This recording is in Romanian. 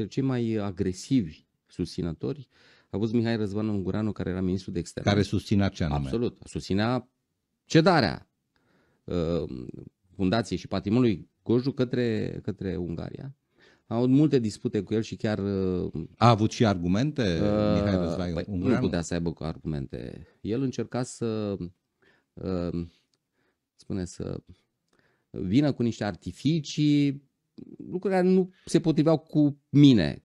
dintre cei mai agresivi susținători a fost Mihai Răzvan Ungureanu, care era ministru de externe. Care susținea ce anume? Absolut. Susținea cedarea uh, fundației și patrimoniului Goju către, către Ungaria. Au avut multe dispute cu el și chiar... Uh, a avut și argumente uh, Mihai Răzvan păi, Nu putea să aibă argumente. El încerca să... Uh, spune să vină cu niște artificii no lugar no, se é com é o mina.